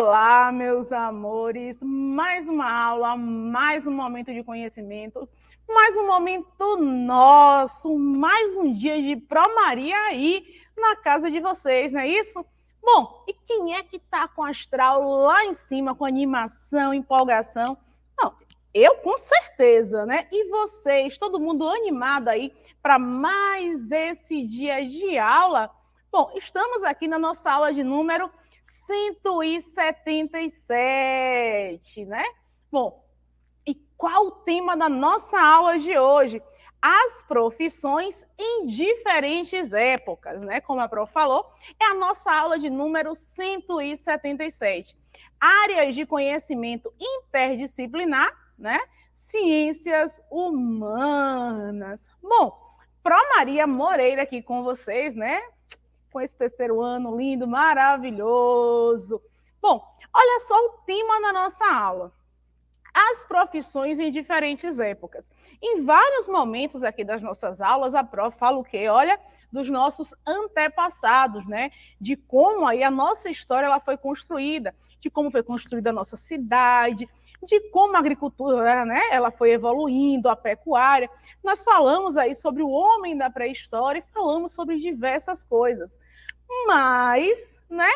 Olá, meus amores! Mais uma aula, mais um momento de conhecimento, mais um momento nosso, mais um dia de Promaria aí na casa de vocês, não é isso? Bom, e quem é que tá com astral lá em cima, com animação, empolgação? Não, eu com certeza, né? E vocês, todo mundo animado aí para mais esse dia de aula? Bom, estamos aqui na nossa aula de número 177, né? Bom, e qual o tema da nossa aula de hoje? As profissões em diferentes épocas, né? Como a Prof falou, é a nossa aula de número 177. Áreas de conhecimento interdisciplinar, né? Ciências humanas. Bom, Pro Maria Moreira aqui com vocês, né? com esse terceiro ano lindo, maravilhoso. Bom, olha só o tema da nossa aula as profissões em diferentes épocas. Em vários momentos aqui das nossas aulas, a prof fala o quê? Olha, dos nossos antepassados, né? De como aí a nossa história ela foi construída, de como foi construída a nossa cidade, de como a agricultura, né? Ela foi evoluindo, a pecuária. Nós falamos aí sobre o homem da pré-história e falamos sobre diversas coisas. Mas, né?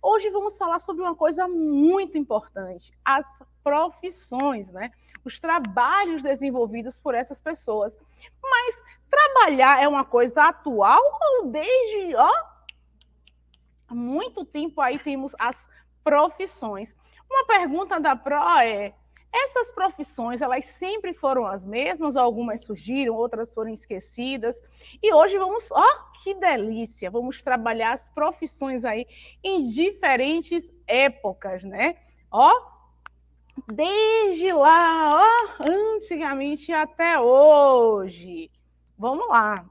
Hoje vamos falar sobre uma coisa muito importante: as profissões, né? Os trabalhos desenvolvidos por essas pessoas. Mas trabalhar é uma coisa atual ou desde ó, muito tempo aí temos as profissões? Uma pergunta da Pro é: essas profissões, elas sempre foram as mesmas, algumas surgiram, outras foram esquecidas. E hoje vamos, ó, oh, que delícia! Vamos trabalhar as profissões aí em diferentes épocas, né? Ó, oh, desde lá, ó, oh, antigamente até hoje. Vamos lá.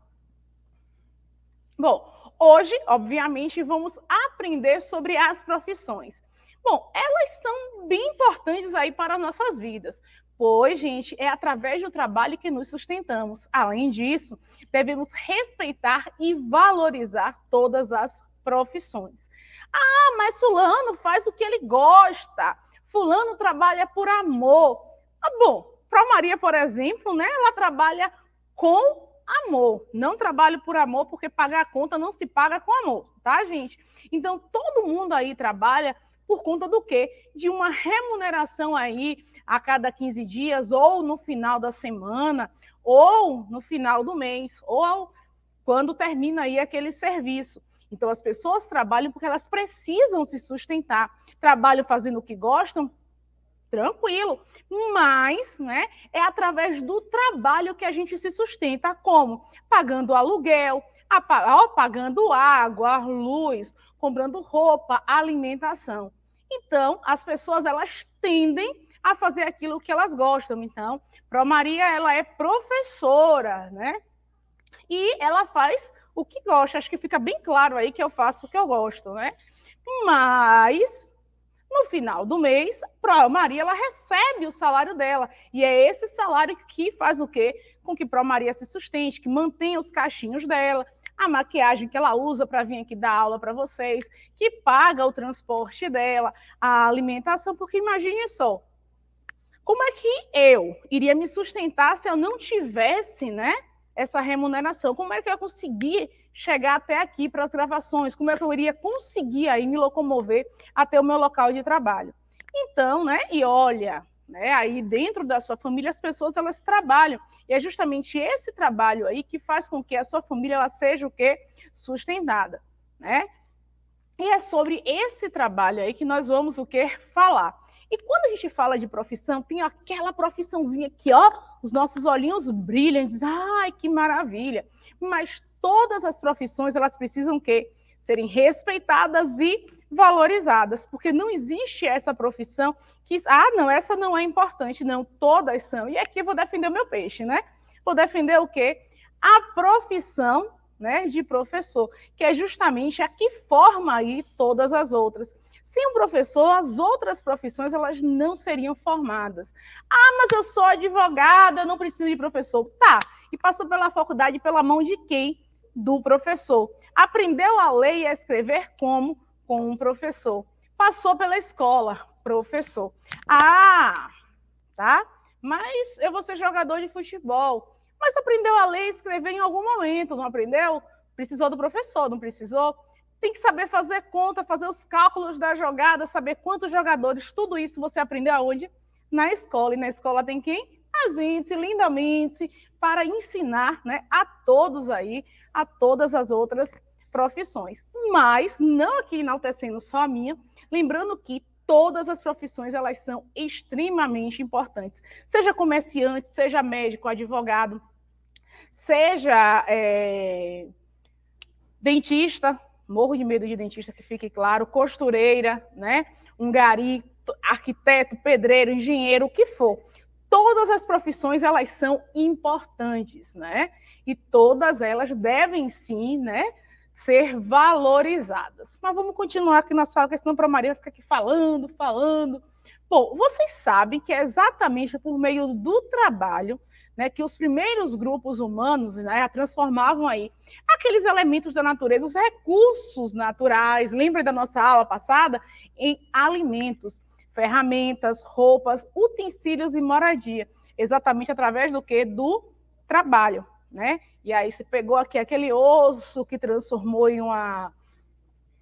Bom, hoje, obviamente, vamos aprender sobre as profissões. Bom, elas são bem importantes aí para nossas vidas, pois, gente, é através do trabalho que nos sustentamos. Além disso, devemos respeitar e valorizar todas as profissões. Ah, mas fulano faz o que ele gosta. Fulano trabalha por amor. Ah, bom, para Maria, por exemplo, né, ela trabalha com amor. Não trabalho por amor, porque pagar a conta não se paga com amor, tá, gente? Então, todo mundo aí trabalha por conta do quê? De uma remuneração aí a cada 15 dias, ou no final da semana, ou no final do mês, ou quando termina aí aquele serviço. Então, as pessoas trabalham porque elas precisam se sustentar, trabalham fazendo o que gostam, tranquilo, mas né, é através do trabalho que a gente se sustenta, como? Pagando aluguel, pagando água, luz, comprando roupa, alimentação. Então, as pessoas elas tendem a fazer aquilo que elas gostam. Então, Pro Maria ela é professora, né? E ela faz o que gosta. Acho que fica bem claro aí que eu faço o que eu gosto, né? Mas no final do mês, Pro Maria ela recebe o salário dela e é esse salário que faz o quê? Com que Pro Maria se sustente, que mantenha os caixinhos dela, a maquiagem que ela usa para vir aqui dar aula para vocês, que paga o transporte dela, a alimentação, porque imagine só, como é que eu iria me sustentar se eu não tivesse, né, essa remuneração? Como é que eu ia conseguir chegar até aqui para as gravações? Como é que eu iria conseguir aí me locomover até o meu local de trabalho? Então, né, e olha, né? Aí dentro da sua família as pessoas elas trabalham e é justamente esse trabalho aí que faz com que a sua família ela seja o que sustentada, né? E é sobre esse trabalho aí que nós vamos o que falar. E quando a gente fala de profissão, tem aquela profissãozinha que ó, os nossos olhinhos brilham, diz, ai que maravilha. Mas todas as profissões elas precisam que serem respeitadas e valorizadas, porque não existe essa profissão que, ah, não, essa não é importante, não, todas são. E aqui eu vou defender o meu peixe, né? Vou defender o quê? A profissão né, de professor, que é justamente a que forma aí todas as outras. Sem o um professor, as outras profissões elas não seriam formadas. Ah, mas eu sou advogada, eu não preciso de professor. Tá, e passou pela faculdade pela mão de quem? Do professor. Aprendeu a ler e a escrever como? com um professor. Passou pela escola, professor. Ah, tá? Mas eu vou ser jogador de futebol. Mas aprendeu a ler e escrever em algum momento, não aprendeu? Precisou do professor, não precisou? Tem que saber fazer conta, fazer os cálculos da jogada, saber quantos jogadores, tudo isso você aprendeu aonde? Na escola. E na escola tem quem? A gente, lindamente, para ensinar né, a todos aí, a todas as outras profissões. Mas, não aqui enaltecendo só a minha, lembrando que todas as profissões elas são extremamente importantes. Seja comerciante, seja médico, advogado, seja é, dentista, morro de medo de dentista, que fique claro, costureira, né? Um gari, arquiteto, pedreiro, engenheiro, o que for. Todas as profissões elas são importantes, né? E todas elas devem sim, né? ser valorizadas. Mas vamos continuar aqui na sala, porque senão para a Maria fica aqui falando, falando. Bom, vocês sabem que é exatamente por meio do trabalho né, que os primeiros grupos humanos né, transformavam aí aqueles elementos da natureza, os recursos naturais, lembra da nossa aula passada, em alimentos, ferramentas, roupas, utensílios e moradia, exatamente através do que? Do trabalho né? E aí se pegou aqui aquele osso que transformou em uma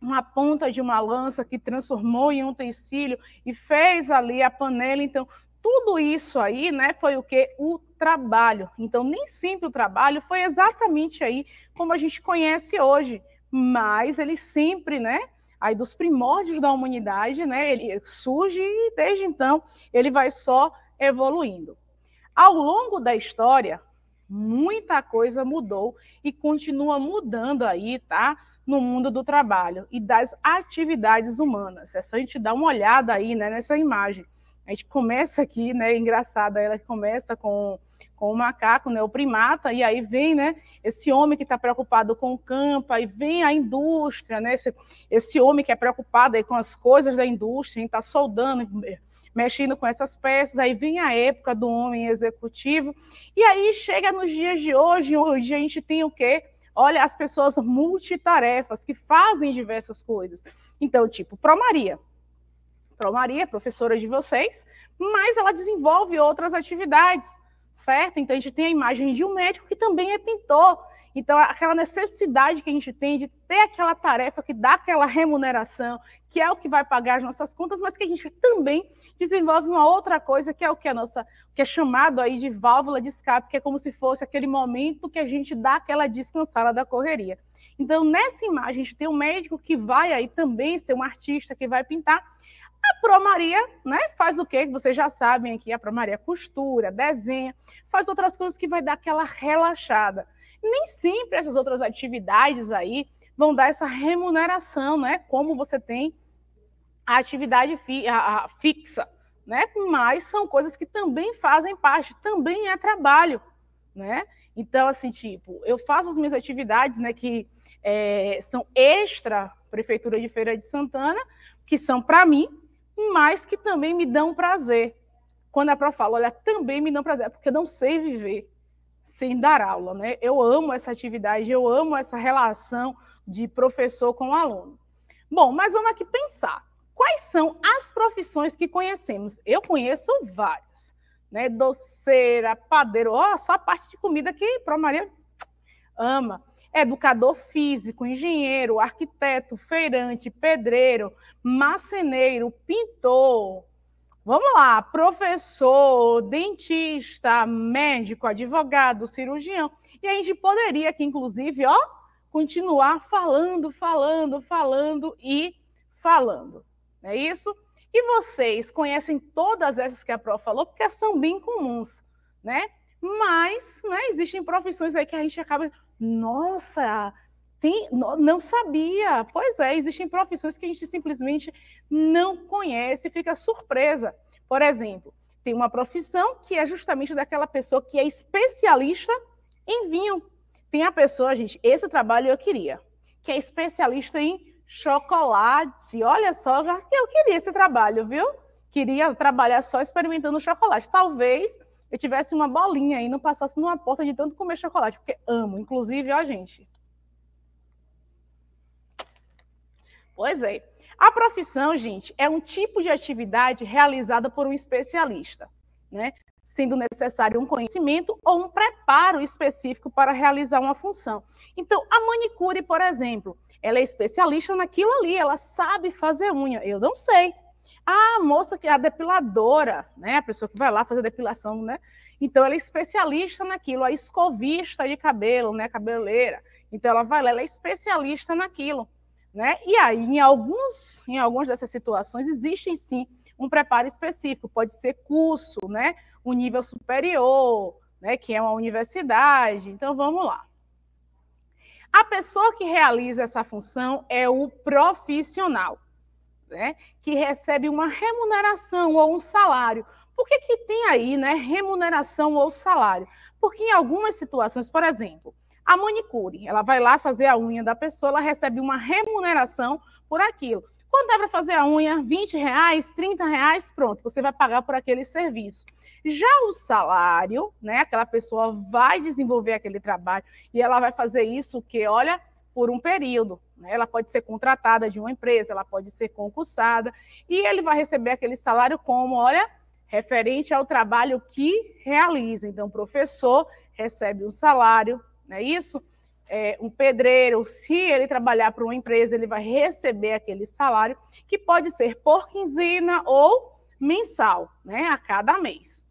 uma ponta de uma lança que transformou em um utensílio e fez ali a panela. Então, tudo isso aí, né, foi o que o trabalho. Então, nem sempre o trabalho foi exatamente aí como a gente conhece hoje, mas ele sempre, né, aí dos primórdios da humanidade, né, ele surge e desde então ele vai só evoluindo. Ao longo da história, Muita coisa mudou e continua mudando aí, tá? No mundo do trabalho e das atividades humanas. É só a gente dar uma olhada aí né, nessa imagem. A gente começa aqui, né? Engraçada, ela começa com, com o macaco, né? O primata, e aí vem, né? Esse homem que está preocupado com o campo, aí vem a indústria, né? Esse, esse homem que é preocupado aí com as coisas da indústria, está soldando, mexendo com essas peças, aí vem a época do homem executivo, e aí chega nos dias de hoje, onde a gente tem o quê? Olha, as pessoas multitarefas que fazem diversas coisas. Então, tipo, Pro Maria, Pro Maria é professora de vocês, mas ela desenvolve outras atividades certo? Então a gente tem a imagem de um médico que também é pintor. Então aquela necessidade que a gente tem de ter aquela tarefa que dá aquela remuneração, que é o que vai pagar as nossas contas, mas que a gente também desenvolve uma outra coisa, que é o que é nossa, que é chamado aí de válvula de escape, que é como se fosse aquele momento que a gente dá aquela descansada da correria. Então nessa imagem a gente tem um médico que vai aí também ser um artista que vai pintar a Promaria Maria, né, faz o Que vocês já sabem aqui, a Promaria Maria costura, desenha, faz outras coisas que vai dar aquela relaxada. Nem sempre essas outras atividades aí vão dar essa remuneração, né, como você tem a atividade fi, a, a fixa, né? Mas são coisas que também fazem parte, também é trabalho, né? Então, assim, tipo, eu faço as minhas atividades, né, que é, são extra Prefeitura de Feira de Santana, que são para mim, mas que também me dão prazer. Quando a prof fala, olha, também me dão prazer, é porque eu não sei viver sem dar aula, né? Eu amo essa atividade, eu amo essa relação de professor com o aluno. Bom, mas vamos aqui pensar. Quais são as profissões que conhecemos? Eu conheço várias, né? Doceira, padeiro, ó, só a parte de comida que a Maria ama educador físico, engenheiro, arquiteto, feirante, pedreiro, marceneiro, pintor. Vamos lá, professor, dentista, médico, advogado, cirurgião. E a gente poderia aqui, inclusive, ó, continuar falando, falando, falando e falando. Não é isso? E vocês conhecem todas essas que a Pro falou, porque são bem comuns, né? Mas, né, existem profissões aí que a gente acaba, nossa, tem, não, não sabia. Pois é, existem profissões que a gente simplesmente não conhece, fica surpresa. Por exemplo, tem uma profissão que é justamente daquela pessoa que é especialista em vinho. Tem a pessoa, gente, esse trabalho eu queria, que é especialista em chocolate. Olha só, eu queria esse trabalho, viu? Queria trabalhar só experimentando chocolate. Talvez eu tivesse uma bolinha e não passasse numa porta de tanto comer chocolate, porque amo, inclusive, ó, gente. Pois é. A profissão, gente, é um tipo de atividade realizada por um especialista, né? sendo necessário um conhecimento ou um preparo específico para realizar uma função. Então, a manicure, por exemplo, ela é especialista naquilo ali, ela sabe fazer unha. Eu não sei, a moça que é a depiladora, né? A pessoa que vai lá fazer depilação, né? Então ela é especialista naquilo, a escovista de cabelo, né? Cabeleira. Então ela vai lá, ela é especialista naquilo, né? E aí, em alguns, em algumas dessas situações, existem sim um preparo específico, pode ser curso, né? Um nível superior, né? Que é uma universidade. Então vamos lá. A pessoa que realiza essa função é o profissional né, que recebe uma remuneração ou um salário. Por que, que tem aí né, remuneração ou salário? Porque em algumas situações, por exemplo, a manicure, ela vai lá fazer a unha da pessoa, ela recebe uma remuneração por aquilo. Quando dá para fazer a unha, 20 reais, 30 reais, pronto, você vai pagar por aquele serviço. Já o salário, né? Aquela pessoa vai desenvolver aquele trabalho e ela vai fazer isso que, olha, por um período. Né? Ela pode ser contratada de uma empresa, ela pode ser concursada, e ele vai receber aquele salário como, olha, referente ao trabalho que realiza. Então, o professor recebe um salário, não é isso? É, um pedreiro, se ele trabalhar para uma empresa, ele vai receber aquele salário, que pode ser por quinzena ou mensal, né? A cada mês.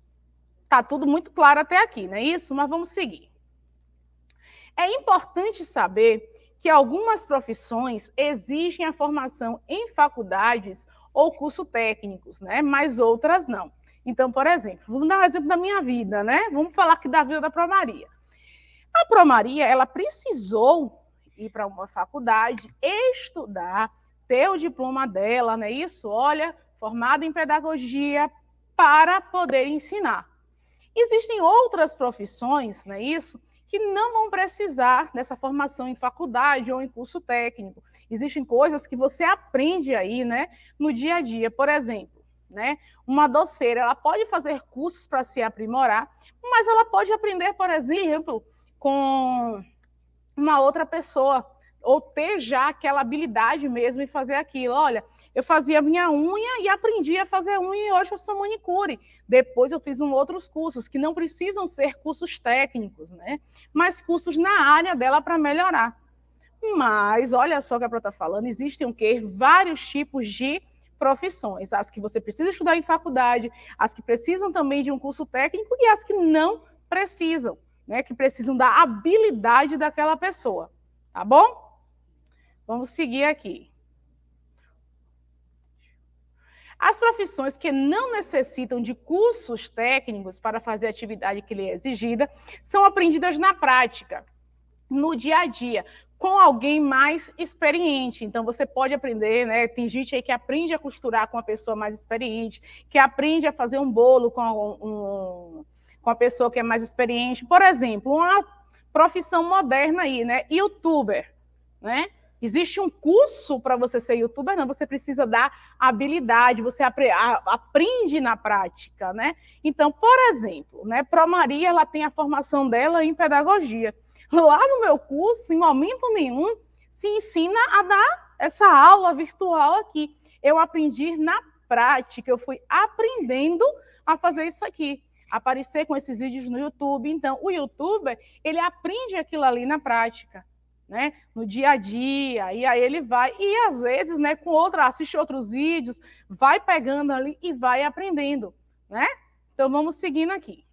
Tá tudo muito claro até aqui, não é isso? Mas vamos seguir. É importante saber que algumas profissões exigem a formação em faculdades ou curso técnicos, né? Mas outras não. Então, por exemplo, vamos dar um exemplo da minha vida, né? Vamos falar aqui da vida da Promaria. A Promaria, ela precisou ir para uma faculdade, estudar, ter o diploma dela, né? Isso, olha, formada em pedagogia para poder ensinar. Existem outras profissões, não é isso, que não vão precisar dessa formação em faculdade ou em curso técnico. Existem coisas que você aprende aí, né, no dia a dia. Por exemplo, né? Uma doceira, ela pode fazer cursos para se aprimorar, mas ela pode aprender, por exemplo, com uma outra pessoa, ou ter já aquela habilidade mesmo e fazer aquilo. Olha, eu fazia minha unha e aprendi a fazer unha e hoje eu sou manicure. Depois eu fiz um outros cursos que não precisam ser cursos técnicos, né? Mas cursos na área dela para melhorar. Mas olha só o que a Pro está falando, existem o quê? Vários tipos de profissões, as que você precisa estudar em faculdade, as que precisam também de um curso técnico e as que não precisam, né? Que precisam da habilidade daquela pessoa. Tá bom? Vamos seguir aqui. As profissões que não necessitam de cursos técnicos para fazer a atividade que lhe é exigida são aprendidas na prática, no dia a dia, com alguém mais experiente. Então, você pode aprender, né? Tem gente aí que aprende a costurar com uma pessoa mais experiente, que aprende a fazer um bolo com, um, com a pessoa que é mais experiente. Por exemplo, uma profissão moderna aí, né? Youtuber, né? Existe um curso para você ser youtuber? Não, você precisa dar habilidade, você aprende na prática, né? Então, por exemplo, né, Pro Maria, ela tem a formação dela em pedagogia. Lá no meu curso, em momento nenhum, se ensina a dar essa aula virtual aqui. Eu aprendi na prática, eu fui aprendendo a fazer isso aqui aparecer com esses vídeos no YouTube. Então, o youtuber, ele aprende aquilo ali na prática né, no dia a dia, e aí ele vai, e às vezes, né, com outra, assiste outros vídeos, vai pegando ali e vai aprendendo, né? Então vamos seguindo aqui.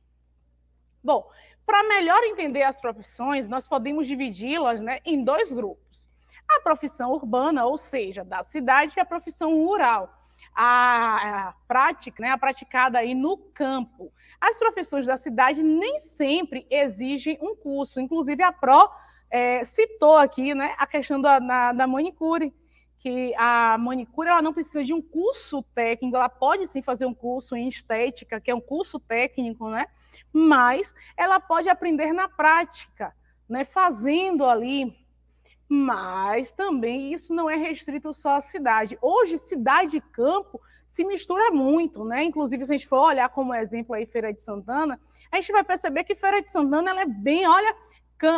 Bom, para melhor entender as profissões, nós podemos dividi-las né, em dois grupos. A profissão urbana, ou seja, da cidade, e a profissão rural, a, prática, né, a praticada aí no campo. As profissões da cidade nem sempre exigem um curso, inclusive a pró é, citou aqui né, a questão da, da, da, manicure, que a manicure ela não precisa de um curso técnico, ela pode sim fazer um curso em estética, que é um curso técnico, né? mas ela pode aprender na prática, né, fazendo ali. Mas também isso não é restrito só à cidade. Hoje, cidade e campo se mistura muito, né? Inclusive, se a gente for olhar como exemplo aí Feira de Santana, a gente vai perceber que Feira de Santana ela é bem, olha,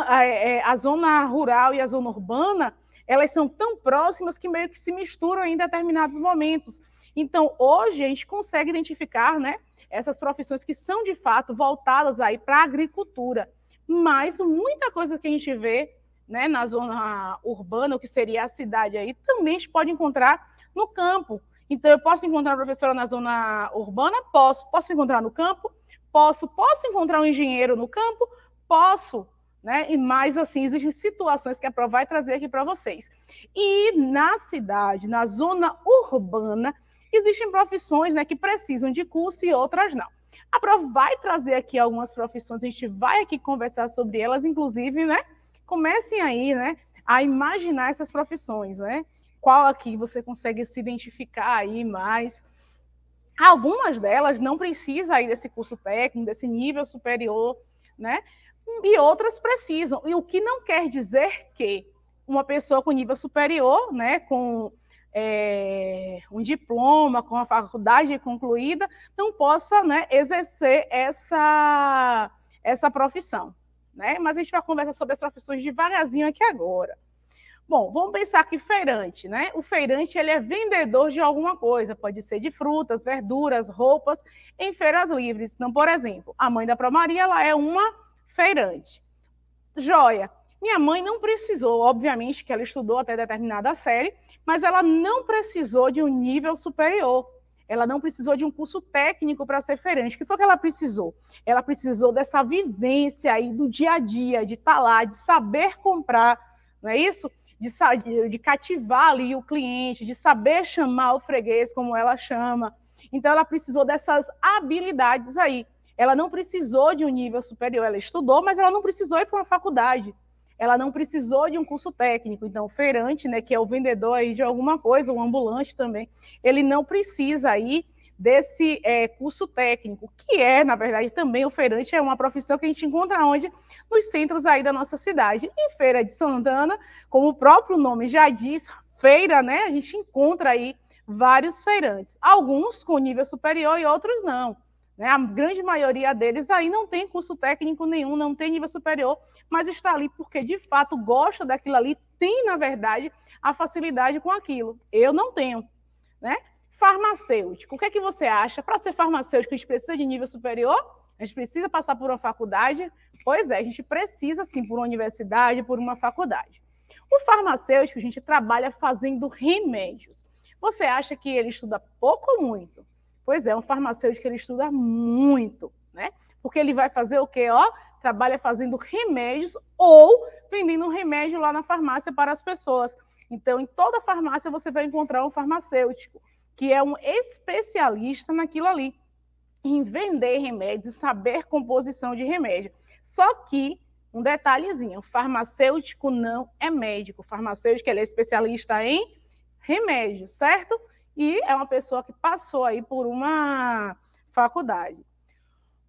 é, a zona rural e a zona urbana, elas são tão próximas que meio que se misturam em determinados momentos. Então, hoje a gente consegue identificar, né, essas profissões que são de fato voltadas aí para a agricultura. Mas muita coisa que a gente vê, né, na zona urbana, o que seria a cidade aí, também a gente pode encontrar no campo. Então, eu posso encontrar a professora na zona urbana? Posso. Posso encontrar no campo? Posso. Posso encontrar um engenheiro no campo? Posso. Né? E mais assim, existem situações que a Pro vai trazer aqui para vocês. E na cidade, na zona urbana, existem profissões né, que precisam de curso e outras não. A Pro vai trazer aqui algumas profissões, a gente vai aqui conversar sobre elas, inclusive, né? Comecem aí, né, a imaginar essas profissões, né? Qual aqui você consegue se identificar aí mais? Algumas delas não precisa aí desse curso técnico, desse nível superior, né? e outras precisam. E o que não quer dizer que uma pessoa com nível superior, né, com é, um diploma, com a faculdade concluída, não possa né, exercer essa, essa profissão. Né? Mas a gente vai conversar sobre as profissões devagarzinho aqui agora. Bom, vamos pensar que feirante, né? O feirante ele é vendedor de alguma coisa, pode ser de frutas, verduras, roupas, em feiras livres. Então, por exemplo, a mãe da Maria ela é uma feirante. Joia. Minha mãe não precisou, obviamente, que ela estudou até determinada série, mas ela não precisou de um nível superior. Ela não precisou de um curso técnico para ser feirante. O que foi que ela precisou? Ela precisou dessa vivência aí do dia a dia, de estar tá lá, de saber comprar, não é isso? De, de cativar ali o cliente, de saber chamar o freguês como ela chama. Então, ela precisou dessas habilidades aí. Ela não precisou de um nível superior, ela estudou, mas ela não precisou ir para uma faculdade. Ela não precisou de um curso técnico. Então, o feirante, né, que é o vendedor aí de alguma coisa, o ambulante também, ele não precisa aí desse é, curso técnico, que é, na verdade, também o feirante é uma profissão que a gente encontra onde? Nos centros aí da nossa cidade. Em Feira de Santana, como o próprio nome já diz, feira, né, a gente encontra aí vários feirantes, alguns com nível superior e outros não. Né? A grande maioria deles aí não tem curso técnico nenhum, não tem nível superior, mas está ali porque de fato gosta daquilo ali, tem, na verdade, a facilidade com aquilo. Eu não tenho. Né? Farmacêutico, o que é que você acha? Para ser farmacêutico, a gente precisa de nível superior? A gente precisa passar por uma faculdade? Pois é, a gente precisa sim por uma universidade, por uma faculdade. O farmacêutico, a gente trabalha fazendo remédios. Você acha que ele estuda pouco ou muito? Pois é, é, um farmacêutico ele estuda muito, né? Porque ele vai fazer o quê? Ó, trabalha fazendo remédios ou vendendo um remédio lá na farmácia para as pessoas. Então, em toda farmácia você vai encontrar um farmacêutico que é um especialista naquilo ali, em vender remédios e saber composição de remédio. Só que um detalhezinho, o farmacêutico não é médico, o farmacêutico ele é especialista em remédio, certo? e é uma pessoa que passou aí por uma faculdade.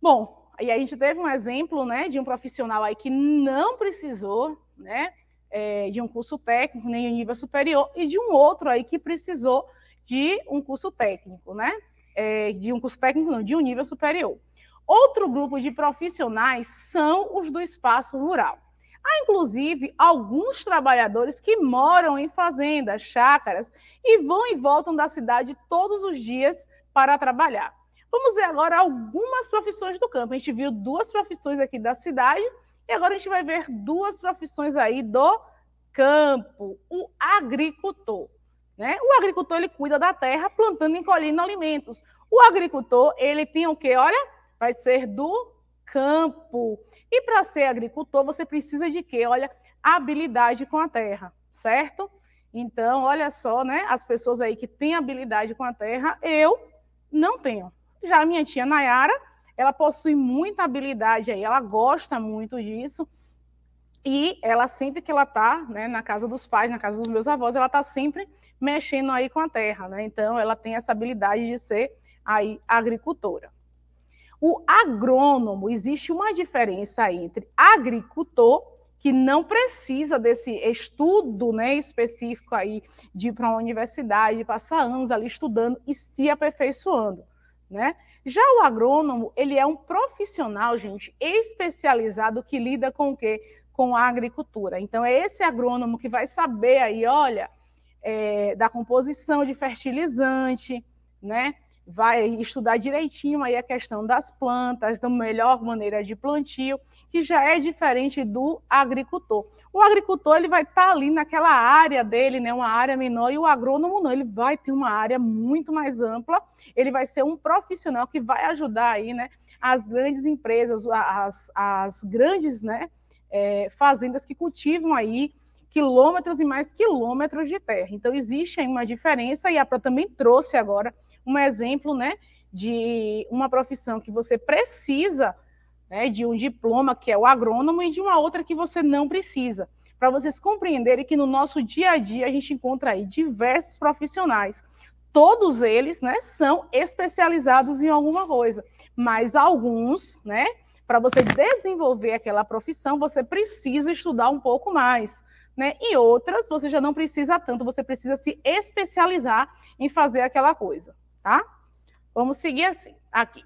Bom, e a gente teve um exemplo, né, de um profissional aí que não precisou, né, é, de um curso técnico nem de um nível superior e de um outro aí que precisou de um curso técnico, né, é, de um curso técnico não, de um nível superior. Outro grupo de profissionais são os do espaço rural. Há, inclusive, alguns trabalhadores que moram em fazendas, chácaras, e vão e voltam da cidade todos os dias para trabalhar. Vamos ver agora algumas profissões do campo. A gente viu duas profissões aqui da cidade, e agora a gente vai ver duas profissões aí do campo, o agricultor. Né? O agricultor ele cuida da terra plantando e colhendo alimentos. O agricultor ele tem o que? Olha, vai ser do campo. E para ser agricultor, você precisa de quê? Olha, habilidade com a terra, certo? Então, olha só, né? As pessoas aí que têm habilidade com a terra, eu não tenho. Já a minha tia Nayara, ela possui muita habilidade aí, ela gosta muito disso. E ela sempre que ela está né, na casa dos pais, na casa dos meus avós, ela está sempre mexendo aí com a terra, né? Então, ela tem essa habilidade de ser aí agricultora. O agrônomo, existe uma diferença entre agricultor, que não precisa desse estudo né, específico aí de ir para uma universidade, passar anos ali estudando e se aperfeiçoando. Né? Já o agrônomo, ele é um profissional, gente, especializado que lida com o quê? Com a agricultura. Então, é esse agrônomo que vai saber aí, olha, é, da composição de fertilizante, né? vai estudar direitinho aí a questão das plantas, da melhor maneira de plantio, que já é diferente do agricultor. O agricultor ele vai estar tá ali naquela área dele, né, uma área menor, e o agrônomo não, ele vai ter uma área muito mais ampla, ele vai ser um profissional que vai ajudar aí, né, as grandes empresas, as, as grandes, né, é, fazendas que cultivam aí quilômetros e mais quilômetros de terra. Então existe aí uma diferença e a Pro também trouxe agora um exemplo, né, de uma profissão que você precisa, né, de um diploma que é o agrônomo e de uma outra que você não precisa, para vocês compreenderem que no nosso dia a dia a gente encontra aí diversos profissionais. Todos eles, né, são especializados em alguma coisa, mas alguns, né, para você desenvolver aquela profissão, você precisa estudar um pouco mais. Né? E outras você já não precisa tanto, você precisa se especializar em fazer aquela coisa tá? Vamos seguir assim, aqui.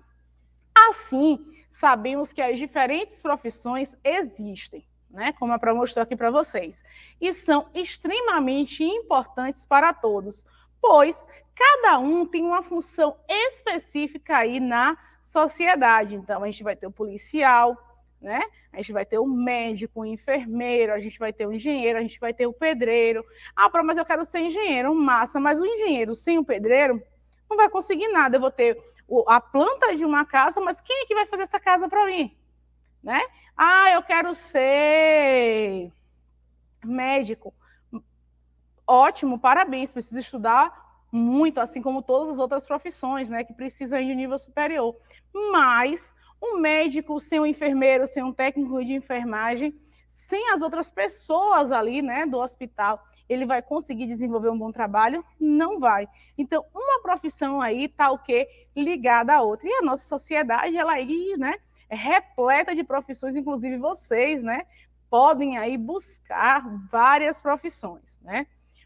Assim, sabemos que as diferentes profissões existem, né? Como a Pro mostrou aqui para vocês, e são extremamente importantes para todos, pois cada um tem uma função específica aí na sociedade. Então, a gente vai ter o policial, né? A gente vai ter o médico, o enfermeiro, a gente vai ter o engenheiro, a gente vai ter o pedreiro. Ah, mas eu quero ser engenheiro, massa, mas o engenheiro sem o pedreiro não vai conseguir nada. Eu vou ter a planta de uma casa, mas quem é que vai fazer essa casa para mim? Né? Ah, eu quero ser médico. Ótimo, parabéns, preciso estudar muito, assim como todas as outras profissões, né, que precisam de um nível superior. Mas um médico sem um enfermeiro, sem um técnico de enfermagem, sem as outras pessoas ali, né, do hospital, ele vai conseguir desenvolver um bom trabalho? Não vai. Então, uma profissão aí está o quê? Ligada à outra. E a nossa sociedade, ela aí, né, é repleta de profissões, inclusive vocês, né, podem aí buscar várias profissões, né?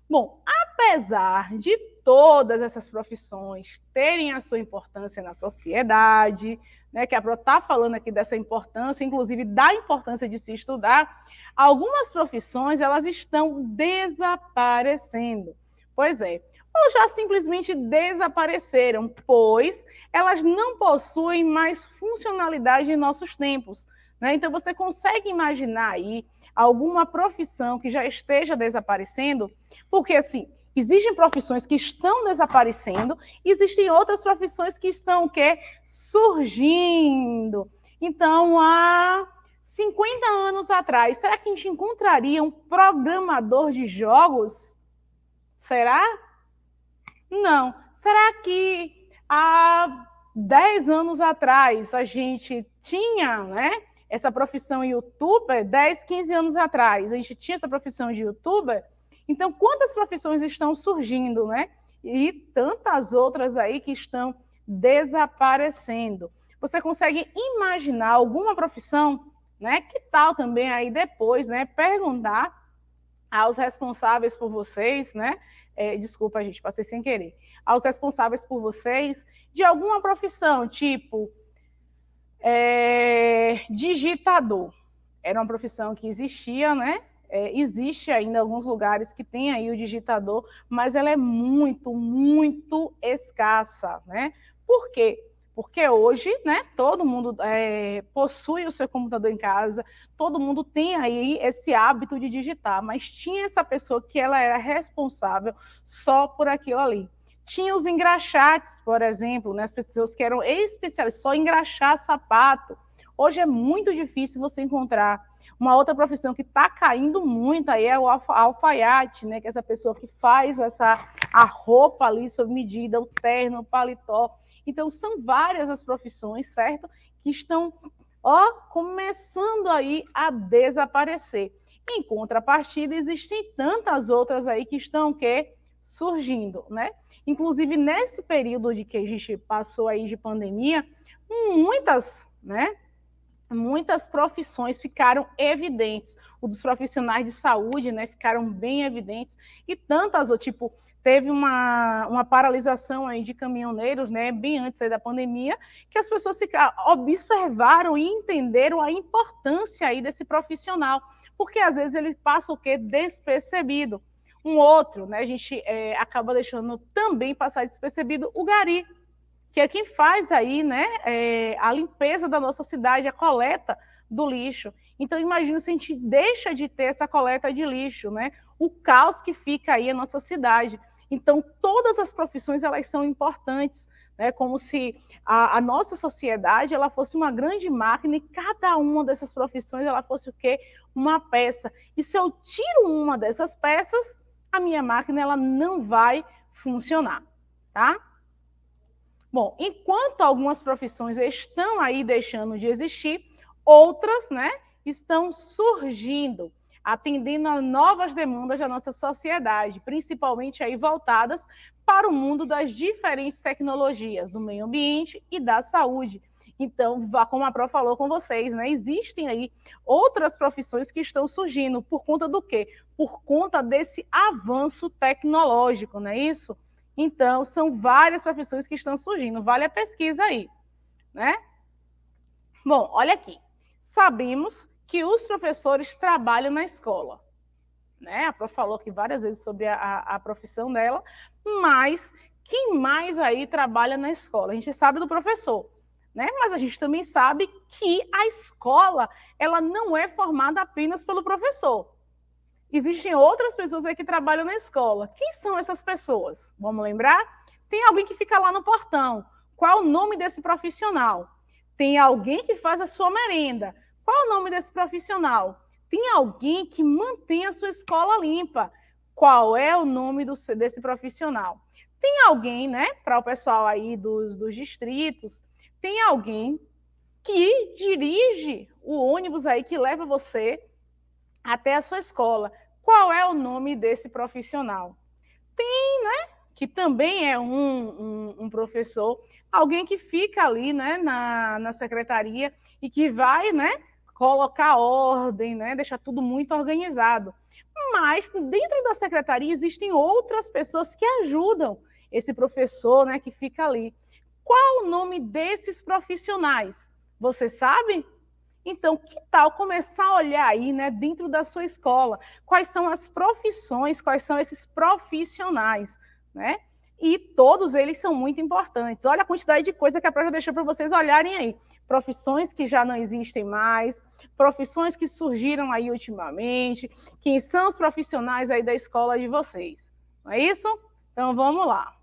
Bom, apesar de todas essas profissões terem a sua importância na sociedade, né, que a Pro está falando aqui dessa importância, inclusive da importância de se estudar, algumas profissões elas estão desaparecendo. Pois é, ou já simplesmente desapareceram, pois elas não possuem mais funcionalidade em nossos tempos. Né? Então você consegue imaginar aí alguma profissão que já esteja desaparecendo? Porque assim, Existem profissões que estão desaparecendo, existem outras profissões que estão que surgindo. Então, há 50 anos atrás, será que a gente encontraria um programador de jogos? Será? Não. Será que há 10 anos atrás a gente tinha, né? Essa profissão youtuber, 10, 15 anos atrás, a gente tinha essa profissão de youtuber, então, quantas profissões estão surgindo, né? E tantas outras aí que estão desaparecendo. Você consegue imaginar alguma profissão, né? Que tal também aí depois, né? Perguntar aos responsáveis por vocês, né? É, desculpa, gente, passei sem querer. Aos responsáveis por vocês de alguma profissão, tipo é, digitador. Era uma profissão que existia, né? É, existe ainda alguns lugares que tem aí o digitador, mas ela é muito, muito escassa, né? Por quê? Porque hoje, né, todo mundo é, possui o seu computador em casa, todo mundo tem aí esse hábito de digitar, mas tinha essa pessoa que ela era responsável só por aquilo ali. Tinha os engraxates, por exemplo, né, as pessoas que eram especialistas, só engraxar sapato. Hoje é muito difícil você encontrar uma outra profissão que está caindo muito aí é o alfaiate, né? Que é essa pessoa que faz essa a roupa ali sob medida, o terno, o paletó. Então, são várias as profissões, certo? Que estão ó, começando aí a desaparecer. Em contrapartida, existem tantas outras aí que estão que surgindo, né? Inclusive nesse período de que a gente passou aí de pandemia, muitas, né, muitas profissões ficaram evidentes. O dos profissionais de saúde, né, ficaram bem evidentes. E tantas, tipo, teve uma, uma paralisação aí de caminhoneiros, né, bem antes da pandemia, que as pessoas ficaram, observaram e entenderam a importância aí desse profissional, porque às vezes ele passa o quê? Despercebido. Um outro, né, a gente é, acaba deixando também passar despercebido, o gari, que é quem faz aí né, é, a limpeza da nossa cidade, a coleta do lixo. Então, imagina se a gente deixa de ter essa coleta de lixo, né? O caos que fica aí a nossa cidade. Então, todas as profissões elas são importantes, né? Como se a, a, nossa sociedade ela fosse uma grande máquina e cada uma dessas profissões ela fosse o quê? Uma peça. E se eu tiro uma dessas peças, a minha máquina ela não vai funcionar, tá? Bom, enquanto algumas profissões estão aí deixando de existir, outras, né, estão surgindo, atendendo a novas demandas da nossa sociedade, principalmente aí voltadas para o mundo das diferentes tecnologias do meio ambiente e da saúde. Então, como a Pro falou com vocês, né, existem aí outras profissões que estão surgindo por conta do quê? Por conta desse avanço tecnológico, não é isso? Então, são várias profissões que estão surgindo, vale a pesquisa aí, né? Bom, olha aqui. Sabemos que os professores trabalham na escola. Né? A prof falou aqui várias vezes sobre a, a, a profissão dela, mas quem mais aí trabalha na escola? A gente sabe do professor, né? Mas a gente também sabe que a escola, ela não é formada apenas pelo professor. Existem outras pessoas aí que trabalham na escola. Quem são essas pessoas? Vamos lembrar? Tem alguém que fica lá no portão. Qual o nome desse profissional? Tem alguém que faz a sua merenda. Qual o nome desse profissional? Tem alguém que mantém a sua escola limpa. Qual é o nome do, desse profissional? Tem alguém, né, para o pessoal aí dos, dos distritos, tem alguém que dirige o ônibus aí que leva você até a sua escola qual é o nome desse profissional. Tem, né? Que também é um, um, um professor, alguém que fica ali, né, na, na secretaria e que vai, né, colocar ordem, né, deixar tudo muito organizado. Mas dentro da secretaria existem outras pessoas que ajudam esse professor, né, que fica ali. Qual o nome desses profissionais? Você sabe? Então, que tal começar a olhar aí, né, dentro da sua escola, quais são as profissões, quais são esses profissionais, né? E todos eles são muito importantes. Olha a quantidade de coisa que a prova deixou para vocês olharem aí. Profissões que já não existem mais, profissões que surgiram aí ultimamente, quem são os profissionais aí da escola de vocês. Não é isso? Então vamos lá.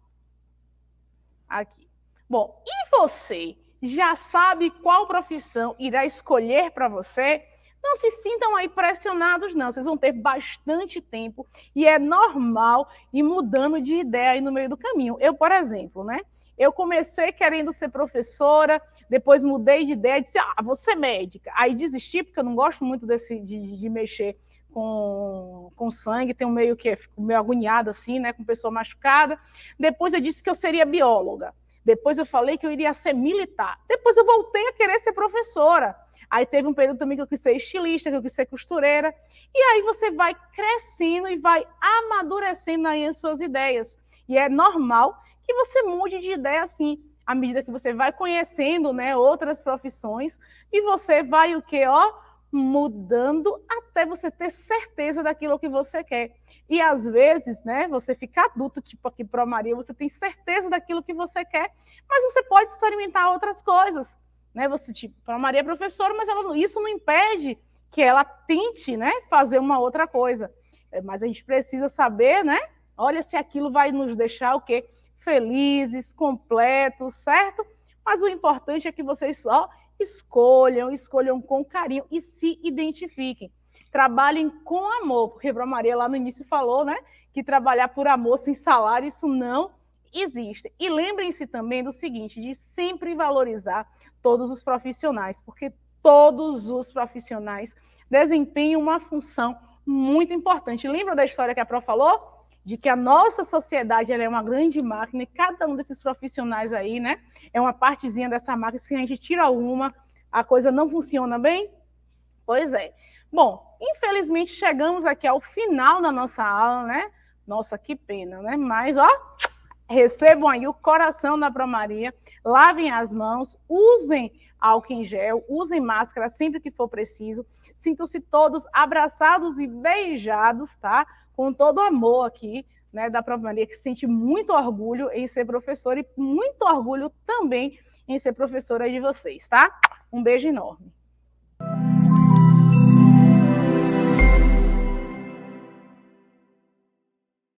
Aqui. Bom, e você? já sabe qual profissão irá escolher para você, não se sintam aí pressionados, não. Vocês vão ter bastante tempo e é normal ir mudando de ideia aí no meio do caminho. Eu, por exemplo, né? Eu comecei querendo ser professora, depois mudei de ideia, disse, ah, vou ser médica. Aí desisti, porque eu não gosto muito desse, de, de mexer com, com sangue, tenho meio que fico meio agoniada assim, né, com pessoa machucada. Depois eu disse que eu seria bióloga. Depois eu falei que eu iria ser militar. Depois eu voltei a querer ser professora. Aí teve um período também que eu quis ser estilista, que eu quis ser costureira. E aí você vai crescendo e vai amadurecendo aí as suas ideias. E é normal que você mude de ideia assim, à medida que você vai conhecendo, né, outras profissões e você vai o quê, ó, mudando até você ter certeza daquilo que você quer. E às vezes, né, você fica adulto, tipo aqui para Maria, você tem certeza daquilo que você quer, mas você pode experimentar outras coisas, né? Você tipo, para Maria é professora, mas ela, isso não impede que ela tente, né, fazer uma outra coisa. É, mas a gente precisa saber, né? Olha se aquilo vai nos deixar o quê? Felizes, completos, certo? Mas o importante é que vocês só escolham, escolham com carinho e se identifiquem. Trabalhem com amor, porque a Maria lá no início falou, né, que trabalhar por amor sem salário, isso não existe. E lembrem-se também do seguinte, de sempre valorizar todos os profissionais, porque todos os profissionais desempenham uma função muito importante. Lembra da história que a Pro falou? de que a nossa sociedade é uma grande máquina e cada um desses profissionais aí, né, é uma partezinha dessa máquina. Se a gente tira uma, a coisa não funciona bem? Pois é. Bom, infelizmente chegamos aqui ao final da nossa aula, né? Nossa, que pena, né? Mas, ó, recebam aí o coração da Maria, lavem as mãos, usem álcool em gel, usem máscara sempre que for preciso, sintam-se todos abraçados e beijados, tá? Com todo o amor aqui, né, da própria Maria, que sente muito orgulho em ser professora e muito orgulho também em ser professora de vocês, tá? Um beijo enorme.